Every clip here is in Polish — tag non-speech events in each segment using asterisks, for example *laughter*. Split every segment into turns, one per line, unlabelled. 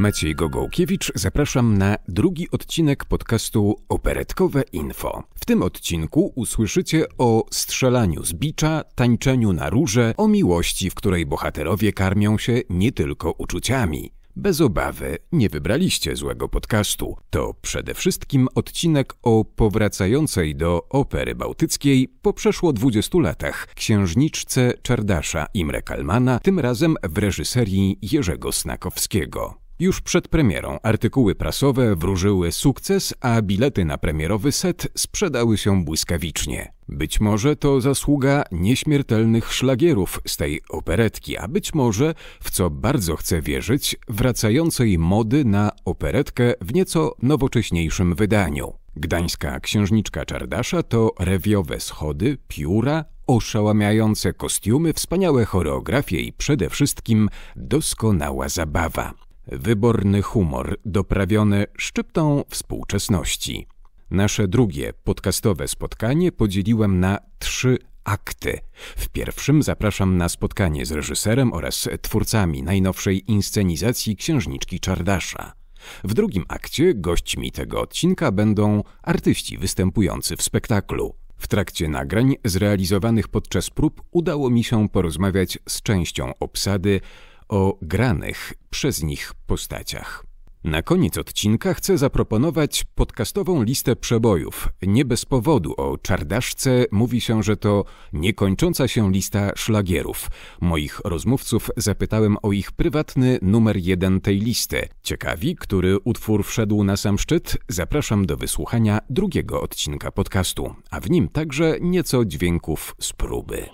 Maciej Gogołkiewicz, zapraszam na drugi odcinek podcastu Operetkowe Info. W tym odcinku usłyszycie o strzelaniu z bicza, tańczeniu na róże, o miłości, w której bohaterowie karmią się nie tylko uczuciami. Bez obawy, nie wybraliście złego podcastu. To przede wszystkim odcinek o powracającej do opery bałtyckiej po przeszło 20 latach księżniczce Czardasza Imre Kalmana, tym razem w reżyserii Jerzego Snakowskiego. Już przed premierą artykuły prasowe wróżyły sukces, a bilety na premierowy set sprzedały się błyskawicznie. Być może to zasługa nieśmiertelnych szlagierów z tej operetki, a być może, w co bardzo chcę wierzyć, wracającej mody na operetkę w nieco nowocześniejszym wydaniu. Gdańska księżniczka Czardasza to rewiowe schody, pióra, oszałamiające kostiumy, wspaniałe choreografie i przede wszystkim doskonała zabawa wyborny humor doprawiony szczyptą współczesności. Nasze drugie podcastowe spotkanie podzieliłem na trzy akty. W pierwszym zapraszam na spotkanie z reżyserem oraz twórcami najnowszej inscenizacji księżniczki Czardasza. W drugim akcie gośćmi tego odcinka będą artyści występujący w spektaklu. W trakcie nagrań zrealizowanych podczas prób udało mi się porozmawiać z częścią obsady o granych przez nich postaciach. Na koniec odcinka chcę zaproponować podcastową listę przebojów. Nie bez powodu o czardaszce mówi się, że to niekończąca się lista szlagierów. Moich rozmówców zapytałem o ich prywatny numer jeden tej listy. Ciekawi, który utwór wszedł na sam szczyt? Zapraszam do wysłuchania drugiego odcinka podcastu, a w nim także nieco dźwięków z próby.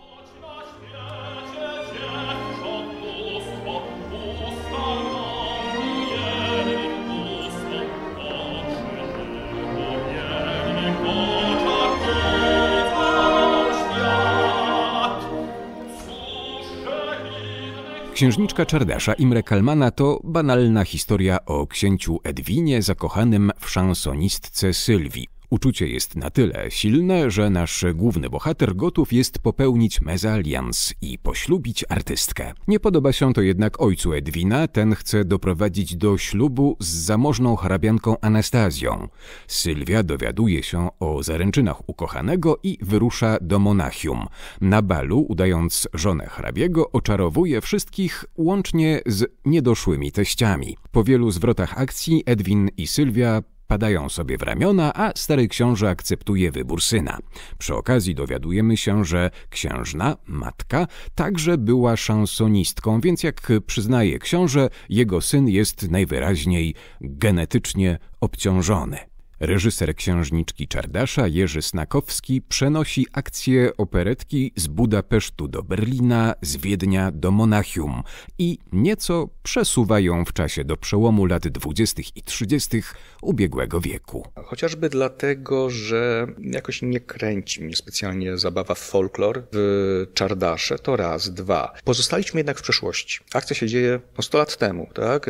Księżniczka Czardasza Imre Kalmana to banalna historia o księciu Edwinie zakochanym w szansonistce Sylwii. Uczucie jest na tyle silne, że nasz główny bohater gotów jest popełnić mezalians i poślubić artystkę. Nie podoba się to jednak ojcu Edwina, ten chce doprowadzić do ślubu z zamożną hrabianką Anastazją. Sylwia dowiaduje się o zaręczynach ukochanego i wyrusza do Monachium. Na balu, udając żonę hrabiego, oczarowuje wszystkich, łącznie z niedoszłymi teściami. Po wielu zwrotach akcji Edwin i Sylwia Padają sobie w ramiona, a stary książę akceptuje wybór syna. Przy okazji dowiadujemy się, że księżna, matka, także była szansonistką, więc jak przyznaje książę, jego syn jest najwyraźniej genetycznie obciążony. Reżyser księżniczki Czardasza Jerzy Snakowski przenosi akcję operetki z Budapesztu do Berlina, z Wiednia do Monachium i nieco przesuwa ją w czasie do przełomu lat 20. i 30 ubiegłego wieku.
Chociażby dlatego, że jakoś nie kręci mnie specjalnie zabawa w folklor, w czardasze, to raz, dwa. Pozostaliśmy jednak w przeszłości. Akcja się dzieje no 100 lat temu, tak?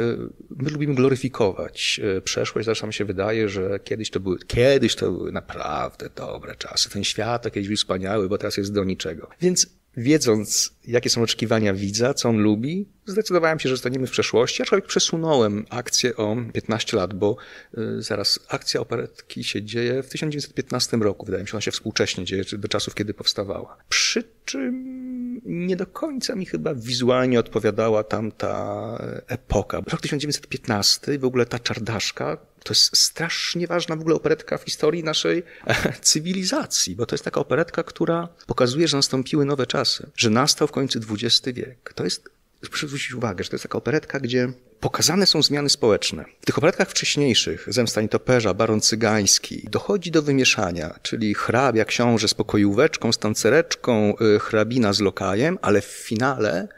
My lubimy gloryfikować e, przeszłość, Zawsze mi się wydaje, że kiedyś to były, kiedyś to były naprawdę dobre czasy. Ten świat kiedyś był wspaniały, bo teraz jest do niczego. Więc wiedząc, jakie są oczekiwania widza, co on lubi, zdecydowałem się, że zostaniemy w przeszłości, aczkolwiek przesunąłem akcję o 15 lat, bo y, zaraz akcja operetki się dzieje w 1915 roku, wydaje mi się, ona się współcześnie dzieje, czy do czasów, kiedy powstawała. Przy czym nie do końca mi chyba wizualnie odpowiadała tamta epoka. Rok 1915 i w ogóle ta czardaszka, to jest strasznie ważna w ogóle operetka w historii naszej e, cywilizacji, bo to jest taka operetka, która pokazuje, że nastąpiły nowe czasy, że nastał w końcu XX wiek. To jest, proszę zwrócić uwagę, że to jest taka operetka, gdzie pokazane są zmiany społeczne. W tych operetkach wcześniejszych, Zemsta Nitoperza, Baron Cygański, dochodzi do wymieszania, czyli hrabia, książę z pokojóweczką, z tancereczką, y, hrabina z lokajem, ale w finale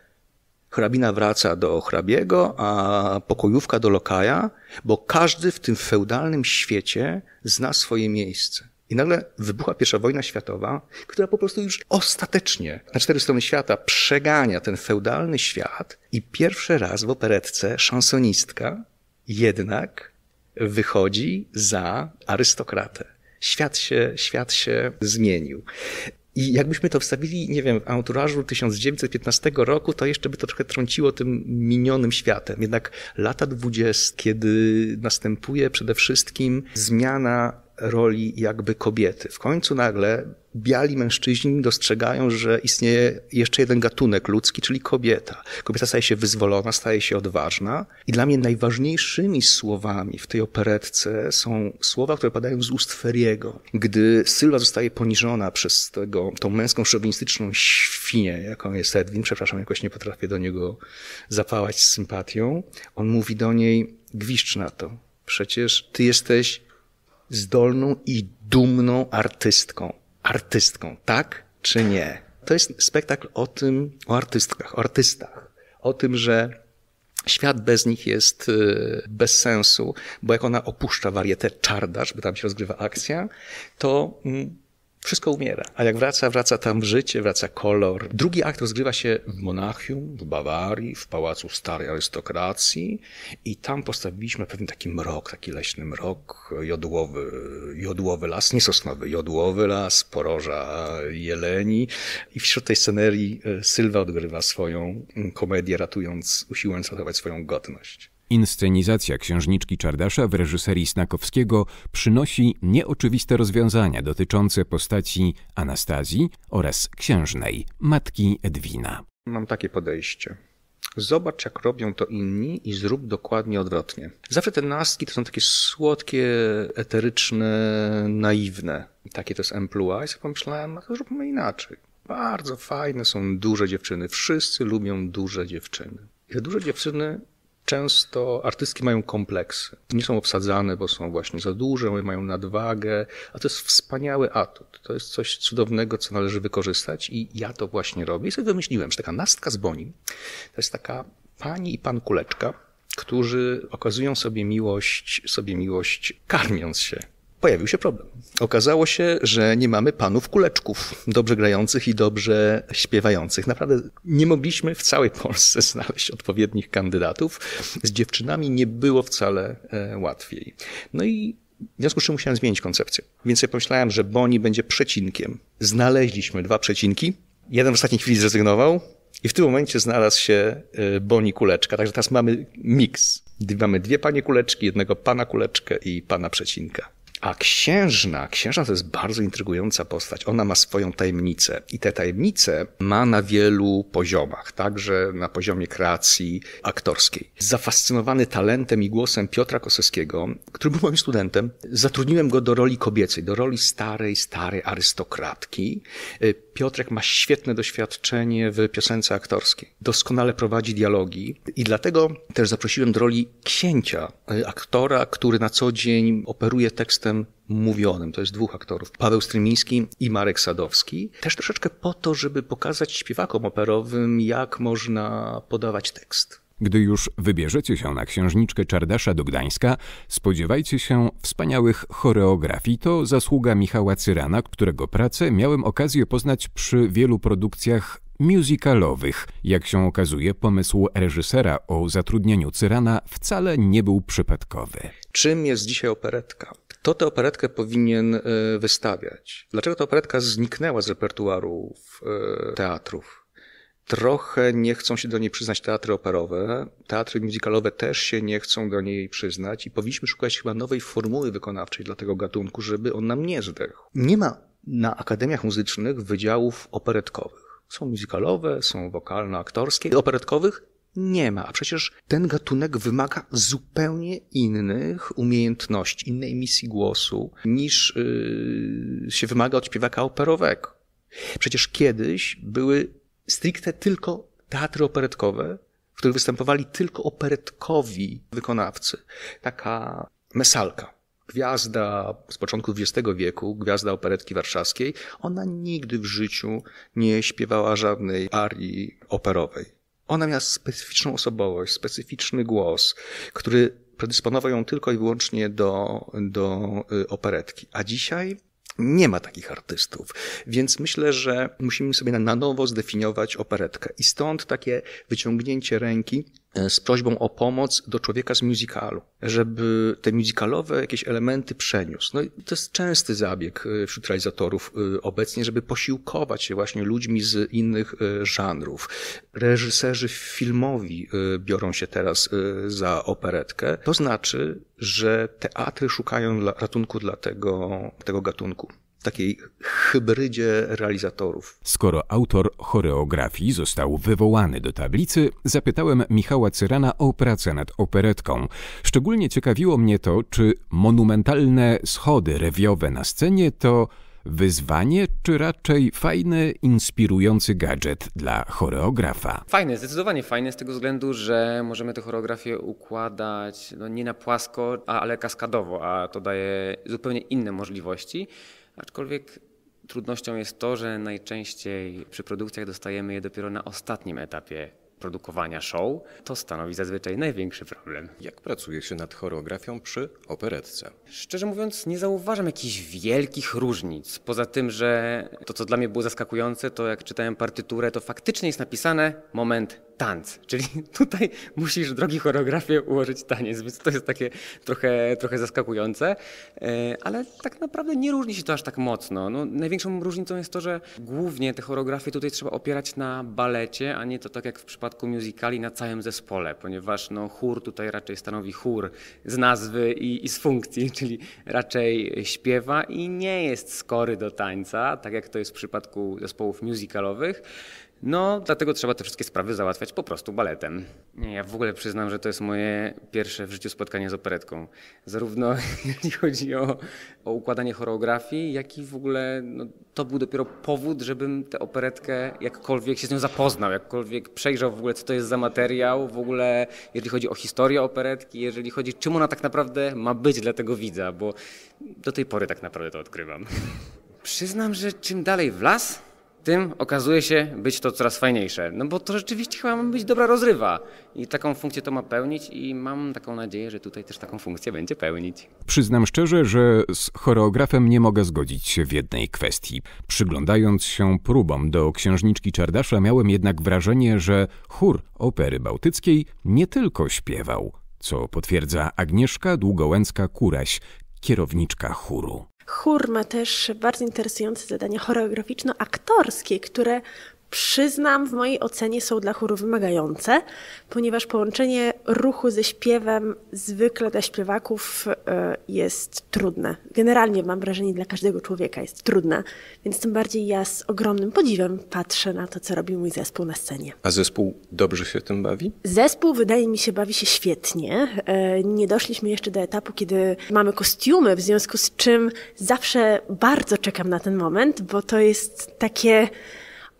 Hrabina wraca do hrabiego, a pokojówka do lokaja, bo każdy w tym feudalnym świecie zna swoje miejsce. I nagle wybucha pierwsza wojna światowa, która po prostu już ostatecznie na cztery strony świata przegania ten feudalny świat i pierwszy raz w operetce szansonistka jednak wychodzi za arystokratę. Świat się, świat się zmienił. I jakbyśmy to wstawili, nie wiem, w anturażu 1915 roku, to jeszcze by to trochę trąciło tym minionym światem. Jednak lata dwudziest, kiedy następuje przede wszystkim zmiana roli jakby kobiety. W końcu nagle biali mężczyźni dostrzegają, że istnieje jeszcze jeden gatunek ludzki, czyli kobieta. Kobieta staje się wyzwolona, staje się odważna. I dla mnie najważniejszymi słowami w tej operetce są słowa, które padają z ust Feriego. Gdy Sylwa zostaje poniżona przez tego, tą męską, szowinistyczną świnię, jaką jest Edwin, przepraszam, jakoś nie potrafię do niego zapałać z sympatią, on mówi do niej, gwiszcz na to. Przecież ty jesteś zdolną i dumną artystką. Artystką, tak czy nie? To jest spektakl o tym, o artystkach, o artystach. O tym, że świat bez nich jest y, bez sensu, bo jak ona opuszcza warietę czardasz, bo tam się rozgrywa akcja, to mm, wszystko umiera. A jak wraca, wraca tam w życie, wraca kolor. Drugi akt rozgrywa się w Monachium, w Bawarii, w pałacu starej arystokracji i tam postawiliśmy pewien taki mrok, taki leśny mrok, jodłowy, jodłowy las, nie sosnowy, jodłowy las, poroża jeleni i wśród tej scenerii e, Sylwa odgrywa swoją mm, komedię, ratując, usiłując ratować swoją godność.
Inscenizacja księżniczki Czardasza w reżyserii Snakowskiego przynosi nieoczywiste rozwiązania dotyczące postaci Anastazji oraz księżnej, matki Edwina.
Mam takie podejście. Zobacz, jak robią to inni i zrób dokładnie odwrotnie. Zawsze te naski to są takie słodkie, eteryczne, naiwne. I takie to jest emploi. sobie pomyślałem, a no zróbmy inaczej. Bardzo fajne są duże dziewczyny. Wszyscy lubią duże dziewczyny. I te duże dziewczyny często artystki mają kompleksy. Nie są obsadzane, bo są właśnie za duże, mają nadwagę, a to jest wspaniały atut. To jest coś cudownego, co należy wykorzystać i ja to właśnie robię. I sobie wymyśliłem, że taka nastka z Boni to jest taka pani i pan kuleczka, którzy okazują sobie miłość, sobie miłość karmiąc się pojawił się problem. Okazało się, że nie mamy panów kuleczków, dobrze grających i dobrze śpiewających. Naprawdę nie mogliśmy w całej Polsce *laughs* znaleźć odpowiednich kandydatów. Z dziewczynami nie było wcale e, łatwiej. No i w związku z czym musiałem zmienić koncepcję. Więc ja pomyślałem, że Boni będzie przecinkiem. Znaleźliśmy dwa przecinki. Jeden w ostatniej chwili zrezygnował, i w tym momencie znalazł się e, Boni Kuleczka. Także teraz mamy miks. Mamy dwie panie kuleczki, jednego pana kuleczkę i pana przecinka. A księżna, księżna to jest bardzo intrygująca postać. Ona ma swoją tajemnicę i te tajemnice ma na wielu poziomach, także na poziomie kreacji aktorskiej. Zafascynowany talentem i głosem Piotra Kosowskiego, który był moim studentem, zatrudniłem go do roli kobiecej, do roli starej, starej arystokratki. Y, Piotrek ma świetne doświadczenie w piosence aktorskiej. Doskonale prowadzi dialogi i dlatego też zaprosiłem do roli księcia, y, aktora, który na co dzień operuje tekstem mówionym. To jest dwóch
aktorów. Paweł Strymiński
i Marek Sadowski.
Też troszeczkę po to, żeby
pokazać śpiewakom operowym, jak można podawać
tekst. Gdy już wybierzecie się na księżniczkę Czardasza do Gdańska, spodziewajcie się wspaniałych choreografii. To zasługa Michała Cyrana, którego pracę miałem okazję poznać przy wielu produkcjach musicalowych. Jak się okazuje, pomysł reżysera o zatrudnieniu Cyrana wcale nie był przypadkowy.
Czym jest dzisiaj operetka? kto tę operetkę powinien e, wystawiać. Dlaczego ta operetka zniknęła z repertuarów e, teatrów? Trochę nie chcą się do niej przyznać teatry operowe, teatry muzykalowe też się nie chcą do niej przyznać i powinniśmy szukać chyba nowej formuły wykonawczej dla tego gatunku, żeby on nam nie zdechł. Nie ma na akademiach muzycznych wydziałów operetkowych. Są muzykalowe, są wokalno-aktorskie. Operetkowych nie ma. A przecież ten gatunek wymaga zupełnie innych umiejętności, innej misji głosu, niż yy, się wymaga od śpiewaka operowego. Przecież kiedyś były stricte tylko teatry operetkowe, w których występowali tylko operetkowi wykonawcy. Taka mesalka gwiazda z początku XX wieku, gwiazda operetki warszawskiej, ona nigdy w życiu nie śpiewała żadnej arii operowej. Ona miała specyficzną osobowość, specyficzny głos, który predysponował ją tylko i wyłącznie do, do y, operetki. A dzisiaj nie ma takich artystów, więc myślę, że musimy sobie na nowo zdefiniować operetkę. I stąd takie wyciągnięcie ręki E, z prośbą o pomoc do człowieka z musicalu, żeby te musicalowe jakieś elementy przeniósł. No i to jest częsty zabieg e, wśród realizatorów e, obecnie, żeby posiłkować się właśnie ludźmi z innych żanrów. Reżyserzy filmowi biorą się teraz za operetkę. To znaczy, że teatry szukają ratunku dla tego, tego gatunku takiej hybrydzie realizatorów.
Skoro autor choreografii został wywołany do tablicy, zapytałem Michała Cyrana o pracę nad operetką. Szczególnie ciekawiło mnie to, czy monumentalne schody rewiowe na scenie to wyzwanie, czy raczej fajny, inspirujący gadżet dla choreografa?
Fajne, zdecydowanie fajne z tego względu, że możemy tę choreografię układać no nie na płasko, ale kaskadowo, a to daje zupełnie inne możliwości aczkolwiek trudnością jest to, że najczęściej przy produkcjach dostajemy je dopiero na ostatnim etapie produkowania show, to stanowi zazwyczaj największy problem. Jak pracuje
się nad choreografią przy operetce?
Szczerze mówiąc, nie zauważam jakichś wielkich różnic. Poza tym, że to, co dla mnie było zaskakujące, to jak czytałem partyturę, to faktycznie jest napisane moment tanc. Czyli *laughs* tutaj musisz, drogi choreografie, ułożyć taniec, więc to jest takie trochę, trochę zaskakujące, e, ale tak naprawdę nie różni się to aż tak mocno. No, największą różnicą jest to, że głównie te choreografie tutaj trzeba opierać na balecie, a nie to tak jak w przypadku musicali na całym zespole, ponieważ no, chór tutaj raczej stanowi chór z nazwy i, i z funkcji, *laughs* czyli raczej śpiewa i nie jest skory do tańca, tak jak to jest w przypadku zespołów musicalowych. No, dlatego trzeba te wszystkie sprawy załatwiać po prostu baletem. Nie, ja w ogóle przyznam, że to jest moje pierwsze w życiu spotkanie z operetką. Zarówno *laughs* jeśli chodzi o, o układanie choreografii, jak i w ogóle no, to był dopiero powód, żebym tę operetkę jakkolwiek się z nią zapoznał, jakkolwiek przejrzał w ogóle, co to jest za materiał, w ogóle jeżeli chodzi o historię operetki, jeżeli chodzi, czym ona tak naprawdę ma być dla tego widza, bo do tej pory tak naprawdę to odkrywam. *laughs* przyznam, że czym dalej w las, tym okazuje się być to coraz fajniejsze. No bo to rzeczywiście chyba ma być dobra rozrywa i taką funkcję to ma pełnić i mam taką nadzieję, że tutaj też taką funkcję będzie pełnić.
Przyznam szczerze, że z choreografem nie mogę zgodzić się w jednej kwestii. Przyglądając się próbom do księżniczki Czardasza miałem jednak wrażenie, że chór opery bałtyckiej nie tylko śpiewał, co potwierdza Agnieszka Długołęcka-Kuraś, kierowniczka chóru.
Chór ma też bardzo interesujące zadania choreograficzno-aktorskie, które przyznam, w mojej ocenie są dla chóru wymagające, ponieważ połączenie ruchu ze śpiewem zwykle dla śpiewaków e, jest trudne. Generalnie mam wrażenie, dla każdego człowieka jest trudne, więc tym bardziej ja z ogromnym podziwem patrzę na to, co robi mój zespół na
scenie. A zespół dobrze się tym bawi?
Zespół wydaje mi się bawi się świetnie. E, nie doszliśmy jeszcze do etapu, kiedy mamy kostiumy, w związku z czym zawsze bardzo czekam na ten moment, bo to jest takie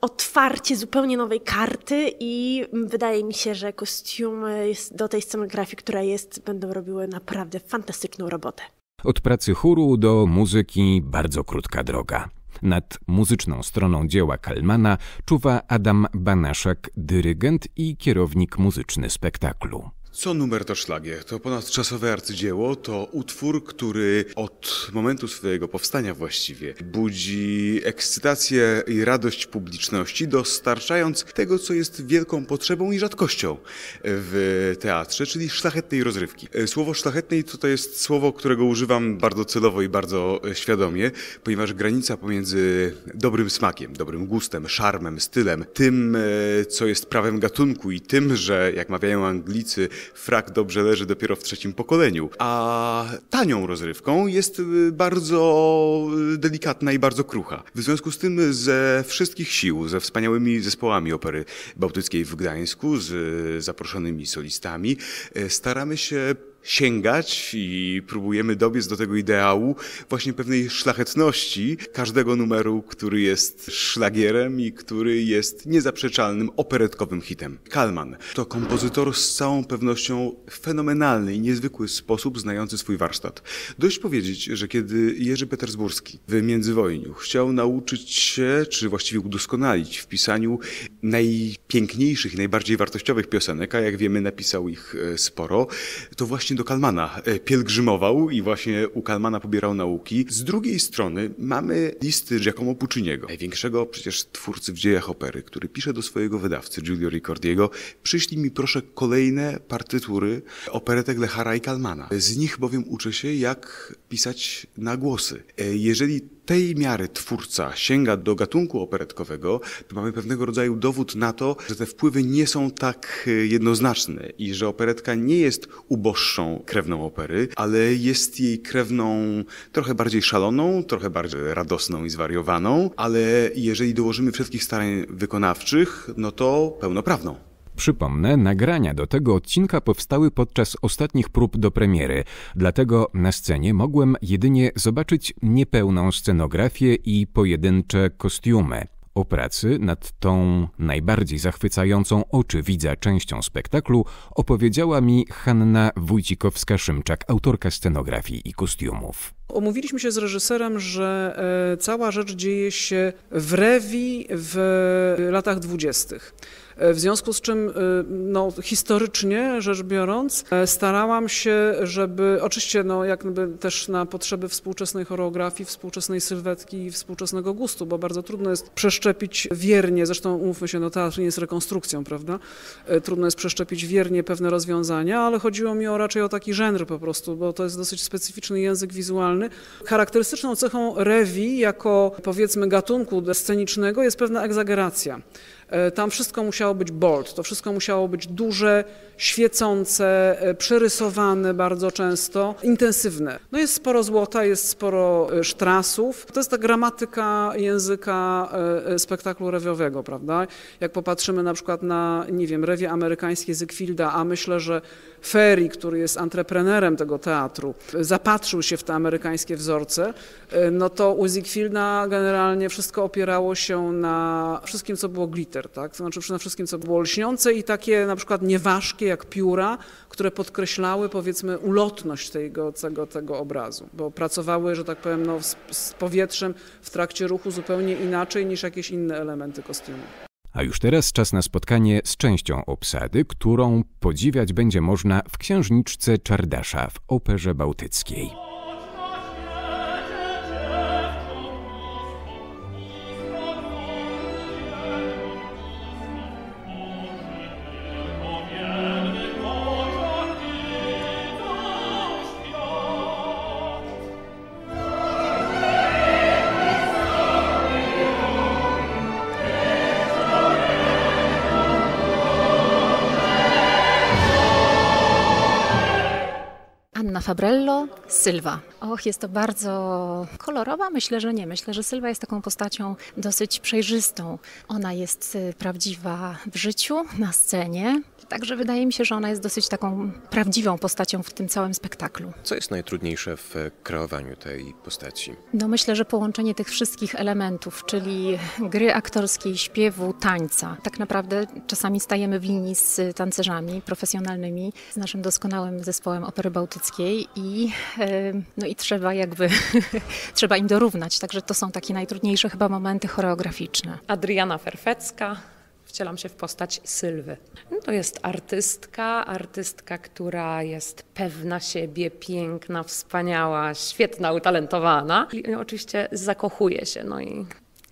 otwarcie zupełnie nowej karty i wydaje mi się, że kostiumy do tej scenografii, która jest, będą robiły naprawdę fantastyczną robotę.
Od pracy chóru do muzyki bardzo krótka droga. Nad muzyczną stroną dzieła Kalmana czuwa Adam Banaszak, dyrygent i kierownik muzyczny spektaklu.
Co numer to szlagier? To ponadczasowe arcydzieło, to utwór, który od momentu swojego powstania właściwie budzi ekscytację i radość publiczności, dostarczając tego, co jest wielką potrzebą i rzadkością w teatrze, czyli szlachetnej rozrywki. E, słowo szlachetnej to, to jest słowo, którego używam bardzo celowo i bardzo e, świadomie, ponieważ granica pomiędzy dobrym smakiem, dobrym gustem, szarmem, stylem, tym, e, co jest prawem gatunku i tym, że, jak mawiają Anglicy, frak dobrze leży dopiero w trzecim pokoleniu. A tanią rozrywką jest y, bardzo y, delikatna i bardzo krucha. W związku z tym ze wszystkich sił, ze wspaniałymi zespołami opery bałtyckiej w Gdańsku, z y, zaproszonymi solistami, staramy się sięgać i próbujemy dobiec do tego ideału właśnie pewnej szlachetności każdego numeru, który jest szlagierem i który jest niezaprzeczalnym operetkowym hitem. Kalman to kompozytor z całą pewnością fenomenalny i niezwykły sposób znający swój warsztat. Dość powiedzieć, że kiedy Jerzy Petersburski w międzywojniu chciał nauczyć się, czy właściwie udoskonalić w pisaniu najpiękniejszych i najbardziej wartościowych piosenek, a jak wiemy napisał ich e, sporo, to właśnie do Kalmana e, pielgrzymował i właśnie u Kalmana pobierał nauki. Z drugiej strony mamy listy Giacomo Pucciniego, największego przecież twórcy w dziejach opery, który pisze do swojego wydawcy Giulio Ricordiego, przyślij mi proszę kolejne partytury operetek Lechara i Kalmana. Z nich bowiem uczę się, jak pisać na głosy. E, jeżeli tej miary twórca sięga do gatunku operetkowego, to mamy pewnego rodzaju dowód na to, że te wpływy nie są tak e, jednoznaczne i że operetka nie jest uboższą krewną opery, ale jest jej krewną trochę bardziej szaloną, trochę bardziej radosną i zwariowaną, ale jeżeli dołożymy wszystkich starań wykonawczych, no to
pełnoprawną. Przypomnę, nagrania do tego odcinka powstały podczas ostatnich prób do premiery, dlatego na scenie mogłem jedynie zobaczyć niepełną scenografię i pojedyncze kostiumy. O pracy nad tą najbardziej zachwycającą oczy widza częścią spektaklu opowiedziała mi Hanna Wójcikowska-Szymczak, autorka scenografii i kostiumów.
Omówiliśmy się z reżyserem, że e, cała rzecz dzieje się w rewi w latach dwudziestych. E, w związku z czym e, no, historycznie rzecz biorąc e, starałam się, żeby oczywiście no, jakby też na potrzeby współczesnej choreografii, współczesnej sylwetki i współczesnego gustu, bo bardzo trudno jest przeszczepić wiernie, zresztą umówmy się, no teatr nie jest rekonstrukcją, prawda? Trudno jest przeszczepić wiernie pewne rozwiązania, ale chodziło mi o raczej o taki żenr po prostu, bo to jest dosyć specyficzny język wizualny. Charakterystyczną cechą rewi jako powiedzmy gatunku scenicznego jest pewna egzageracja. E, tam wszystko musiało być bold, to wszystko musiało być duże, świecące, e, przerysowane bardzo często, intensywne. No jest sporo złota, jest sporo e, sztrasów. To jest ta gramatyka języka spektaklu rewiowego, prawda? Jak popatrzymy na przykład na, nie wiem, rewie amerykańskie Zygfilda, a myślę, że Ferry, który jest antreprenerem tego teatru, zapatrzył się w te amerykańskie wzorce, no to u Zygfilda generalnie wszystko opierało się na wszystkim, co było glitter Twitter, tak? Znaczy przede wszystkim co było lśniące i takie na przykład nieważkie jak pióra, które podkreślały powiedzmy ulotność tego, tego, tego obrazu, bo pracowały, że tak powiem, no, z, z powietrzem w trakcie ruchu zupełnie inaczej niż jakieś inne elementy kostiumu.
A już teraz czas na spotkanie z częścią obsady, którą podziwiać będzie można w księżniczce Czardasza w Operze Bałtyckiej.
Anna Fabrello, Sylwa. Och, jest to bardzo kolorowa? Myślę, że nie. Myślę, że Sylwa jest taką postacią dosyć przejrzystą. Ona jest y, prawdziwa w życiu, na scenie. Także wydaje mi się, że ona jest dosyć taką prawdziwą postacią w tym całym spektaklu.
Co jest najtrudniejsze w e, kreowaniu tej postaci?
No myślę, że połączenie tych wszystkich elementów, czyli gry aktorskiej, śpiewu, tańca. Tak naprawdę czasami stajemy w linii z tancerzami profesjonalnymi, z naszym doskonałym zespołem opery bałtyckiej lepiej i, e, no i trzeba jakby, *laughs* trzeba im dorównać. Także to są takie najtrudniejsze chyba momenty choreograficzne.
Adriana Ferfecka, wcielam się w postać Sylwy. No to jest artystka, artystka, która jest pewna siebie, piękna, wspaniała, świetna, utalentowana. I oczywiście zakochuje się, no i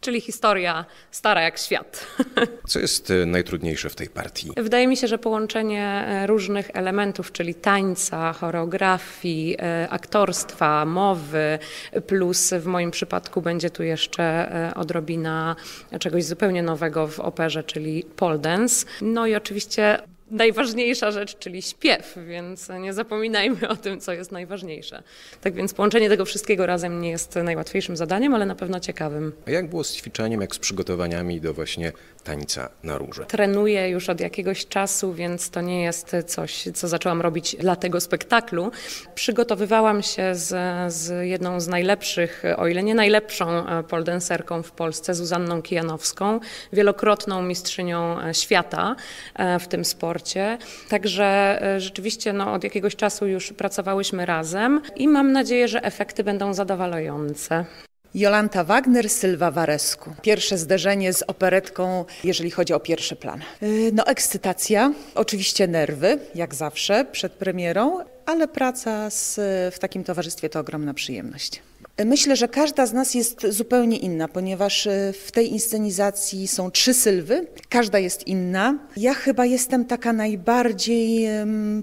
czyli historia stara jak świat.
*laughs* Co jest y, najtrudniejsze w tej partii?
Wydaje mi się, że połączenie y, różnych elementów, czyli tańca, choreografii, y, aktorstwa, mowy, plus w moim przypadku będzie tu jeszcze odrobina czegoś zupełnie nowego w operze, czyli pole dance. No i oczywiście najważniejsza rzecz, czyli śpiew, więc nie zapominajmy o tym, co jest najważniejsze. Tak więc połączenie tego wszystkiego razem nie jest najłatwiejszym zadaniem, ale na pewno
ciekawym. A jak było z ćwiczeniem, jak z przygotowaniami do właśnie tańca na róże?
Trenuję już od jakiegoś czasu, więc to nie jest coś, co zaczęłam robić dla tego spektaklu. Przygotowywałam się z, z jedną z najlepszych, o ile nie najlepszą e, poldenserką w Polsce, Zuzanną Kijanowską, wielokrotną mistrzynią e, świata e, w tym sporcie Także e, rzeczywiście no, od jakiegoś czasu już
pracowałyśmy razem i mam nadzieję, że efekty będą zadowalające. Jolanta Wagner, Sylwa Waresku. Pierwsze zderzenie z operetką, jeżeli chodzi o pierwszy plan. E, no, ekscytacja, oczywiście nerwy, jak zawsze, przed premierą, ale praca z, w takim towarzystwie to ogromna przyjemność. Myślę, że każda z nas jest zupełnie inna, ponieważ e, w tej inscenizacji są trzy sylwy, każda jest inna. Ja chyba jestem taka najbardziej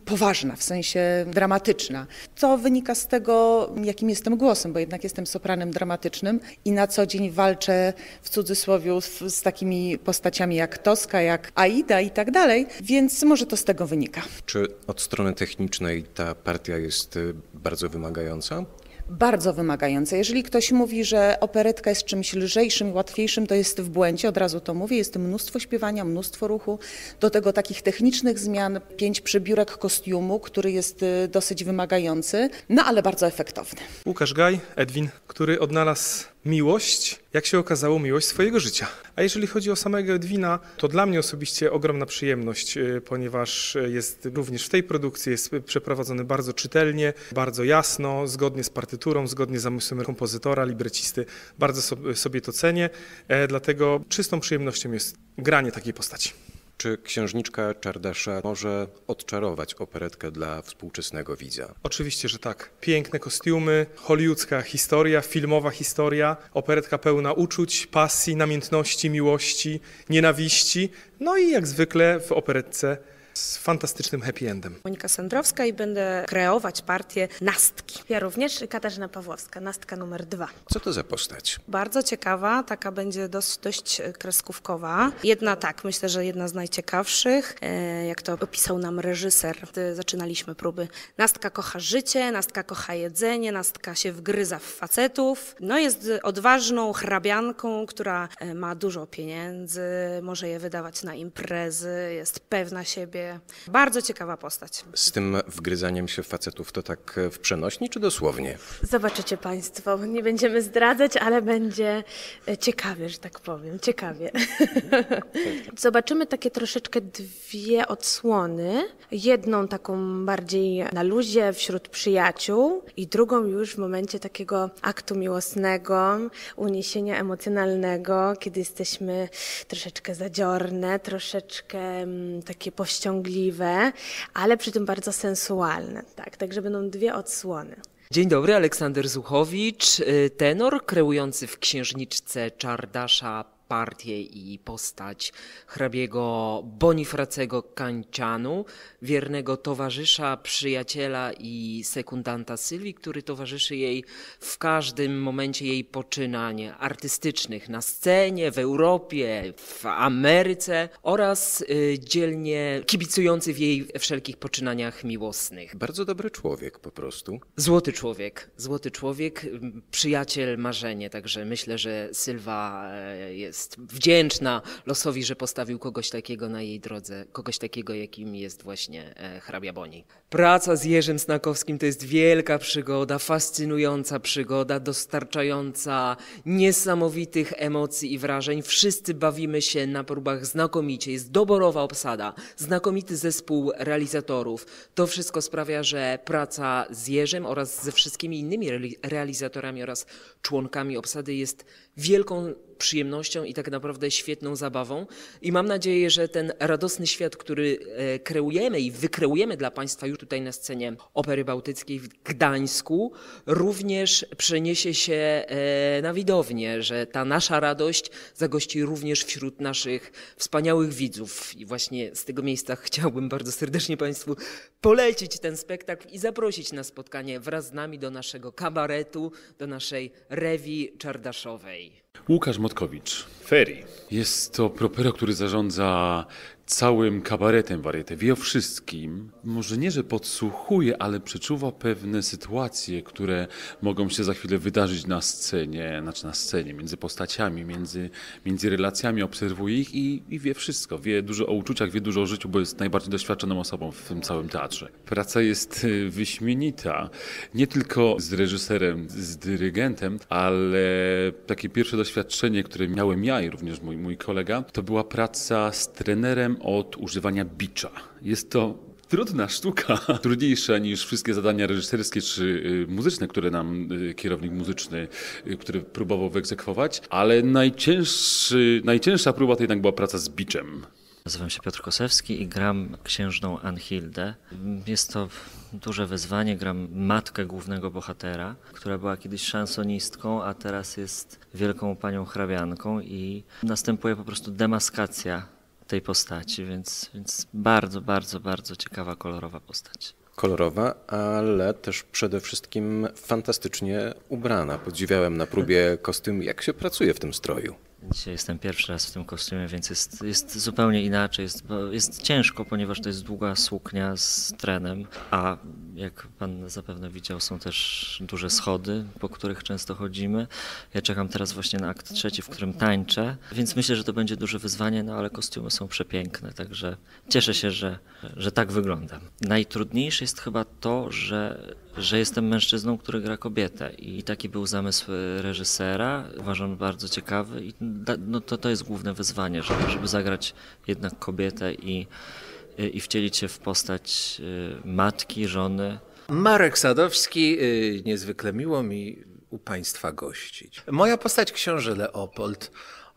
poważna, w sensie dramatyczna. To wynika z tego, jakim jestem głosem, bo jednak jestem sopranem dramatycznym i na co dzień walczę w cudzysłowie z takimi postaciami jak Toska, jak Aida i tak dalej, więc może to z tego wynika.
Czy od strony technicznej ta partia jest y, bardzo wymagająca?
bardzo wymagające. Jeżeli ktoś mówi, że operetka jest czymś lżejszym i łatwiejszym, to jest w błędzie, od razu to mówię. Jest mnóstwo śpiewania, mnóstwo ruchu, do tego takich technicznych zmian, pięć przybiórek kostiumu, który jest y, dosyć wymagający, no ale bardzo efektowny.
Łukasz Gaj, Edwin, który odnalazł miłość, jak się okazało, miłość swojego życia. A jeżeli chodzi o samego Edwina, to dla mnie osobiście ogromna przyjemność, y, ponieważ y, jest również w tej produkcji, jest przeprowadzony bardzo czytelnie, bardzo jasno, zgodnie z partyturą, zgodnie z zamysłem kompozytora, librecisty. Bardzo sobie to cenię, e, dlatego czystą przyjemnością jest granie takiej postaci. Czy księżniczka Czardasza może odczarować operetkę dla współczesnego widza? Oczywiście, że tak. Piękne kostiumy, hollywoodzka historia, filmowa historia, operetka pełna uczuć, pasji, namiętności, miłości, nienawiści. No i jak zwykle w operetce z fantastycznym happy endem.
Monika Sandrowska i będę kreować partię Nastki. Ja również Katarzyna Pawłowska, Nastka numer dwa. Co to
za postać?
Bardzo ciekawa, taka będzie dość, dość e, kreskówkowa. Jedna tak, myślę, że jedna z najciekawszych, e, jak to opisał nam reżyser, gdy zaczynaliśmy próby. Nastka kocha życie, Nastka kocha jedzenie, Nastka się wgryza w facetów. No jest odważną hrabianką, która e, ma dużo pieniędzy, może je wydawać na imprezy, jest pewna siebie, dzieje. Bardzo ciekawa postać.
Z tym wgryzaniem się facetów to tak w przenośni czy dosłownie?
Zobaczycie Państwo. Nie będziemy zdradzać, ale będzie e, ciekawie, że tak powiem. Ciekawie. *laughs* Zobaczymy takie troszeczkę dwie odsłony. Jedną taką bardziej na luzie wśród przyjaciół i drugą już w momencie takiego aktu miłosnego, uniesienia emocjonalnego, kiedy jesteśmy troszeczkę zadziorne, troszeczkę mm, takie pościągnięte ciągliwe, ale przy tym bardzo sensualne. Tak, także będą dwie odsłony.
Dzień dobry, Aleksander Zuchowicz, y, tenor kreujący w księżniczce Czardasza partię i postać hrabiego Bonifracego Kancianu, wiernego towarzysza, przyjaciela i sekundanta Sylwii, który towarzyszy jej w każdym momencie jej poczynań artystycznych na scenie, w Europie, w Ameryce oraz y, dzielnie kibicujący w jej wszelkich poczynaniach miłosnych. Bardzo dobry
człowiek po prostu.
Złoty człowiek, złoty człowiek, przyjaciel marzenie, także myślę, że Sylwa e, jest jest wdzięczna losowi, że postawił kogoś takiego na jej drodze, kogoś takiego, jakim jest właśnie e, hrabia Boni. Praca z Jerzym Snakowskim to jest wielka przygoda, fascynująca przygoda, dostarczająca niesamowitych emocji i wrażeń. Wszyscy bawimy się na próbach znakomicie, jest doborowa obsada, znakomity zespół realizatorów. To wszystko sprawia, że praca z Jerzym oraz ze wszystkimi innymi realizatorami oraz członkami obsady jest wielką przyjemnością i tak naprawdę świetną zabawą. I mam nadzieję, że ten radosny świat, który e, kreujemy i wykreujemy dla Państwa już tutaj na scenie Opery Bałtyckiej w Gdańsku, również przeniesie się e, na widownię, że ta nasza radość zagości również wśród naszych wspaniałych widzów. I właśnie z tego miejsca chciałbym bardzo serdecznie Państwu polecić ten spektakl i zaprosić na spotkanie wraz z nami do naszego kabaretu, do naszej rewi czardaszowej.
Łukasz Motkowicz. Ferry. Jest to propero, który zarządza całym kabaretem warietę, wie o wszystkim. Może nie, że podsłuchuje, ale przeczuwa pewne sytuacje, które mogą się za chwilę wydarzyć na scenie, znaczy na scenie, między postaciami, między, między relacjami, obserwuje ich i, i wie wszystko. Wie dużo o uczuciach, wie dużo o życiu, bo jest najbardziej doświadczoną osobą w tym całym teatrze. Praca jest y, wyśmienita. Nie tylko z reżyserem, z dyrygentem, ale takie pierwsze doświadczenie, które miałem ja i również mój, mój kolega, to była praca z trenerem od używania bicza. Jest to trudna sztuka, *laughs* trudniejsza niż wszystkie zadania reżyserskie czy y, muzyczne, które nam y, kierownik muzyczny, y, który próbował wyegzekwować, ale najcięższy, najcięższa próba to jednak była praca z biczem. Nazywam się Piotr
Kosewski i gram księżną Anhildę. Jest to duże wyzwanie. Gram matkę głównego bohatera, która była kiedyś szansonistką, a teraz jest wielką panią hrabianką i następuje po prostu demaskacja tej postaci, więc, więc bardzo, bardzo, bardzo ciekawa, kolorowa postać.
Kolorowa, ale też przede wszystkim fantastycznie ubrana. Podziwiałem na próbie kostium, jak się pracuje
w tym stroju. Dzisiaj jestem pierwszy raz w tym kostiumie, więc jest, jest zupełnie inaczej. Jest, jest ciężko, ponieważ to jest długa suknia z trenem, a jak pan zapewne widział, są też duże schody, po których często chodzimy. Ja czekam teraz właśnie na akt trzeci, w którym tańczę, więc myślę, że to będzie duże wyzwanie, no ale kostiumy są przepiękne, także cieszę się, że, że tak wyglądam. Najtrudniejsze jest chyba to, że że jestem mężczyzną, który gra kobietę. I taki był zamysł reżysera, uważam bardzo ciekawy. I no to, to jest główne wyzwanie, żeby, żeby zagrać jednak kobietę i, i wcielić się w postać y, matki, żony. Marek
Sadowski, y, niezwykle miło mi u Państwa gościć. Moja postać książę Leopold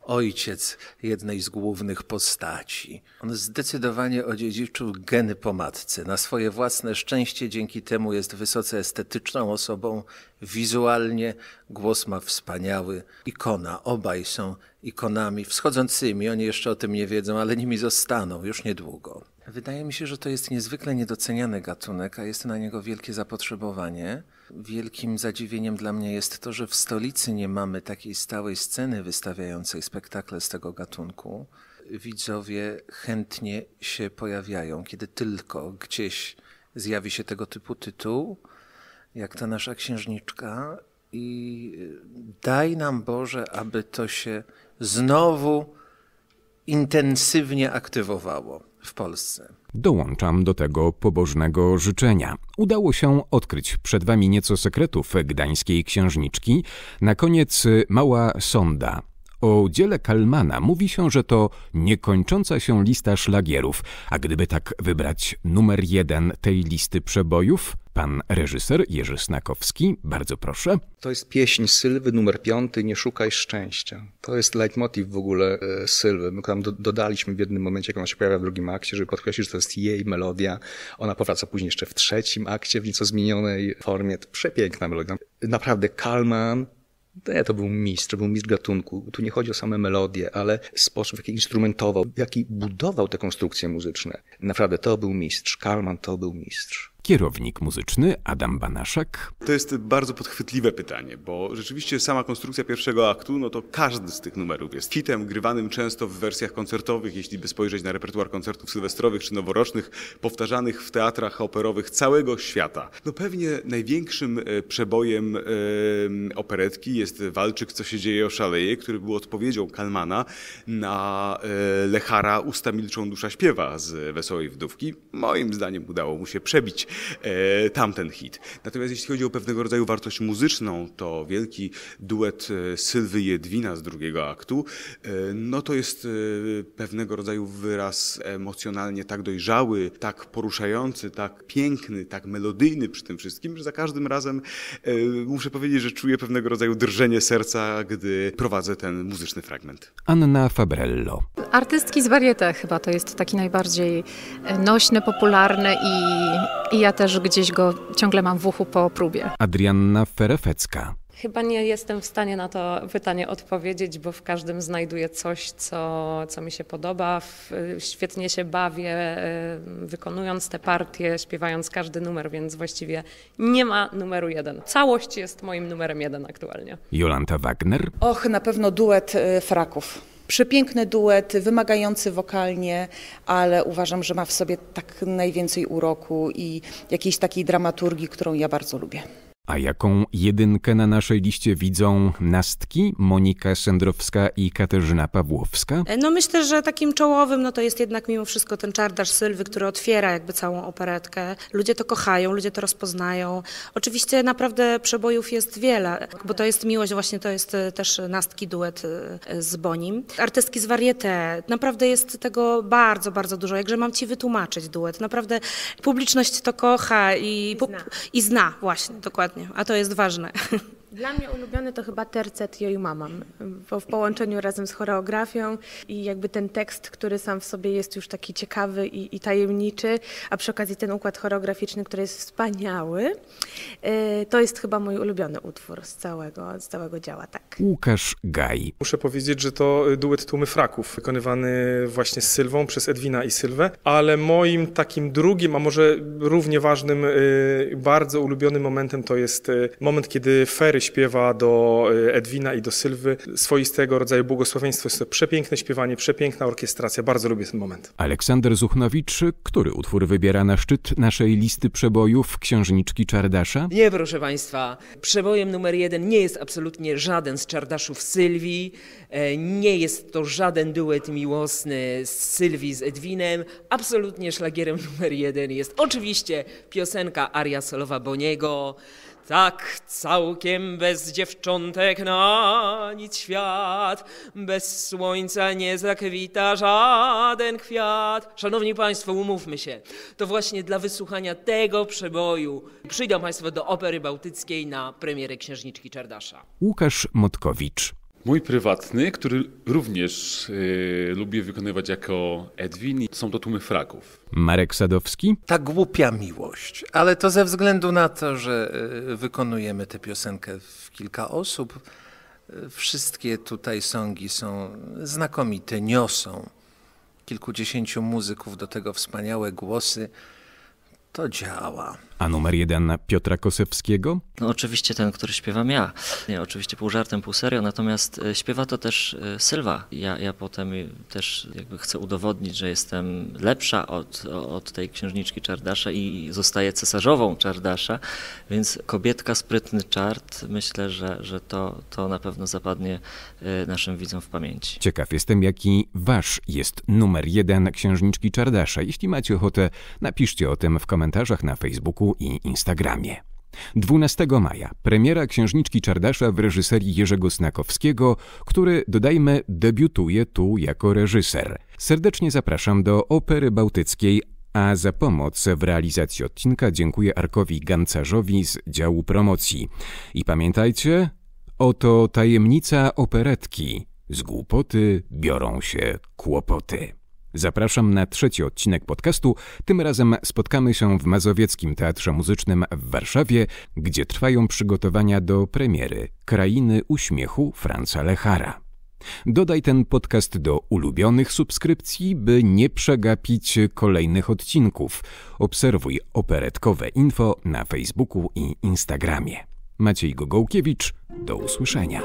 ojciec jednej z głównych postaci. On zdecydowanie odziedziczył geny po matce. Na swoje własne szczęście dzięki temu jest wysoce estetyczną osobą. Wizualnie głos ma wspaniały. Ikona. Obaj są ikonami wschodzącymi. Oni jeszcze o tym nie wiedzą, ale nimi zostaną już niedługo. Wydaje mi się, że to jest niezwykle niedoceniany gatunek, a jest na niego wielkie zapotrzebowanie. Wielkim zadziwieniem dla mnie jest to, że w stolicy nie mamy takiej stałej sceny wystawiającej spektakle z tego gatunku. Widzowie chętnie się pojawiają, kiedy tylko gdzieś zjawi się tego typu tytuł, jak ta nasza księżniczka, i daj nam Boże, aby to się znowu intensywnie aktywowało w Polsce.
Dołączam do tego pobożnego życzenia. Udało się odkryć przed wami nieco sekretów gdańskiej księżniczki. Na koniec mała sonda. O dziele Kalmana mówi się, że to niekończąca się lista szlagierów, a gdyby tak wybrać numer jeden tej listy przebojów, pan reżyser Jerzy Snakowski, bardzo proszę.
To jest pieśń Sylwy numer piąty, Nie szukaj szczęścia. To jest leitmotiv w ogóle e, Sylwy. My tam do, dodaliśmy w jednym momencie, jak ona się pojawia w drugim akcie, żeby podkreślić, że to jest jej melodia. Ona powraca później jeszcze w trzecim akcie w nieco zmienionej formie. To przepiękna melodia. Naprawdę Kalman nie, to był mistrz, to był mistrz gatunku. Tu nie chodzi o same melodie, ale sposób, w jaki instrumentował, w jaki budował te konstrukcje muzyczne. Naprawdę, to był mistrz. Kalman to był mistrz kierownik muzyczny Adam Banaszek.
To jest bardzo podchwytliwe pytanie, bo rzeczywiście sama konstrukcja pierwszego aktu, no to każdy z tych numerów jest hitem, grywanym często w wersjach koncertowych, jeśli by spojrzeć na repertuar koncertów sylwestrowych czy noworocznych, powtarzanych w teatrach operowych całego świata. No pewnie największym e, przebojem e, operetki jest Walczyk Co się dzieje o szaleje, który był odpowiedzią Kalmana na e, Lechara Usta milczą dusza śpiewa z Wesołej Wdówki. Moim zdaniem udało mu się przebić e, tamten hit. Natomiast jeśli chodzi o pewnego rodzaju wartość muzyczną, to wielki duet e, Sylwy Jedwina z drugiego aktu, e, no to jest e, pewnego rodzaju wyraz emocjonalnie tak dojrzały, tak poruszający, tak piękny, tak melodyjny przy tym wszystkim, że za każdym razem e, muszę powiedzieć, że czuję pewnego rodzaju drżenie serca, gdy prowadzę
ten muzyczny fragment. Anna Fabrello.
Artystki z warietę chyba to jest taki najbardziej e, nośny, popularny i, i ja też gdzieś go ciągle mam w uchu po próbie.
Adrianna Ferefecka.
Chyba
nie jestem w stanie na to pytanie odpowiedzieć, bo w każdym znajduję coś, co, co mi się podoba. Świetnie się bawię y, wykonując te partie, śpiewając każdy numer, więc właściwie nie ma numeru jeden. Całość jest moim numerem jeden aktualnie.
Jolanta Wagner.
Och, na pewno duet y, fraków. Przepiękny duet, wymagający wokalnie, ale uważam, że ma w sobie tak najwięcej uroku i jakiejś takiej dramaturgii, którą ja bardzo lubię.
A jaką jedynkę na naszej liście widzą nastki Monika Sędrowska i Katarzyna Pawłowska?
E, no myślę, że takim czołowym no to jest jednak mimo wszystko ten czardasz Sylwy, który otwiera jakby całą operetkę. Ludzie to kochają, ludzie to rozpoznają. Oczywiście naprawdę przebojów jest wiele, bo to jest miłość, właśnie to jest e, też nastki duet e, z Bonim. Artystki z Varieté, naprawdę jest tego bardzo, bardzo dużo. Jakże mam ci wytłumaczyć duet. Naprawdę publiczność to kocha i, i, zna. I zna właśnie, dokładnie. Dokładnie, a to jest ważne. *laughs*
Dla mnie ulubiony to chyba tercet Joju Mamam, bo w połączeniu razem z choreografią i jakby ten tekst, który sam w sobie jest już taki ciekawy i, i tajemniczy, a przy okazji ten układ choreograficzny, który jest wspaniały, y, to jest chyba mój ulubiony utwór z całego, z całego działa, tak.
Łukasz
Gaj. Muszę powiedzieć, że to y, duet Tłumy Fraków, wykonywany właśnie z Sylwą, przez Edwina i Sylwę, ale moim takim drugim, a może równie ważnym, y, bardzo ulubionym momentem to jest moment, kiedy Fery śpiewa do y, Edwina i do Sylwy swoistego rodzaju błogosławieństwo. Jest to przepiękne śpiewanie, przepiękna orkiestracja. Bardzo lubię ten moment.
Aleksander Zuchnowicz, który utwór wybiera na szczyt naszej listy przebojów księżniczki Czardasza?
Nie, proszę Państwa. Przebojem numer jeden nie jest absolutnie żaden z Czardaszów Sylwii. E, nie jest to żaden duet miłosny z Sylwii z Edwinem. Absolutnie szlagierem *laughs* numer jeden jest oczywiście piosenka Aria Solowa Boniego. Tak całkiem bez dziewczątek na nic świat, bez słońca nie zakwita żaden kwiat. Szanowni Państwo, umówmy się, to właśnie dla wysłuchania tego przeboju przyjdą Państwo do Opery Bałtyckiej na premierę Księżniczki Czardasza.
Łukasz Motkowicz
Mój prywatny, który również yy, lubię wykonywać jako Edwin, są to tłumy fraków.
Marek Sadowski? Ta głupia
miłość,
ale to ze względu na to, że
y, wykonujemy tę piosenkę w kilka osób. Y, wszystkie tutaj songi są znakomite, niosą kilkudziesięciu muzyków do
tego wspaniałe głosy. To działa.
A numer jeden Piotra
Kosewskiego? No oczywiście ten, który śpiewam ja. Nie, oczywiście pół żartem, pół serio, natomiast e, śpiewa to też e, Sylwa. Ja, ja potem też jakby chcę udowodnić, że jestem lepsza od, od tej księżniczki Czardasza i zostaję cesarzową Czardasza, więc kobietka, sprytny czart, myślę, że, że to, to na pewno zapadnie e, naszym widzom w pamięci.
Ciekaw jestem, jaki wasz jest numer jeden księżniczki Czardasza. Jeśli macie ochotę, napiszcie o tym w komentarzach na Facebooku Facebooku i Instagramie. 12 maja premiera Księżniczki Czardasza w reżyserii Jerzego Snakowskiego, który, dodajmy, debiutuje tu jako reżyser. Serdecznie zapraszam do Opery Bałtyckiej, a za pomoc w realizacji odcinka dziękuję Arkowi Gancarzowi z działu promocji. I pamiętajcie, oto tajemnica operetki. Z głupoty biorą się kłopoty. Zapraszam na trzeci odcinek podcastu. Tym razem spotkamy się w Mazowieckim Teatrze Muzycznym w Warszawie, gdzie trwają przygotowania do premiery Krainy Uśmiechu Franca Lechara. Dodaj ten podcast do ulubionych subskrypcji, by nie przegapić kolejnych odcinków. Obserwuj operetkowe info na Facebooku i Instagramie. Maciej Gogołkiewicz, do usłyszenia.